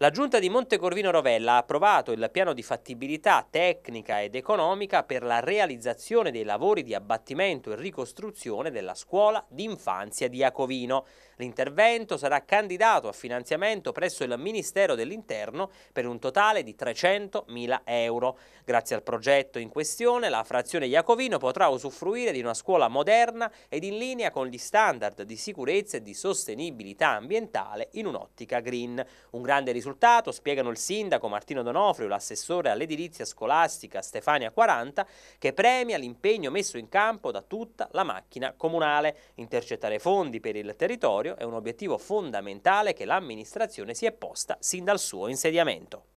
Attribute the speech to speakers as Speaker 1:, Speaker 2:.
Speaker 1: La Giunta di Montecorvino Rovella ha approvato il piano di fattibilità tecnica ed economica per la realizzazione dei lavori di abbattimento e ricostruzione della scuola d'infanzia di Acovino. L'intervento sarà candidato a finanziamento presso il Ministero dell'Interno per un totale di 300.000 euro. Grazie al progetto in questione la frazione Iacovino potrà usufruire di una scuola moderna ed in linea con gli standard di sicurezza e di sostenibilità ambientale in un'ottica green. Un grande risultato risultato, spiegano il sindaco Martino Donofrio, l'assessore all'edilizia scolastica Stefania 40, che premia l'impegno messo in campo da tutta la macchina comunale. Intercettare fondi per il territorio è un obiettivo fondamentale che l'amministrazione si è posta sin dal suo insediamento.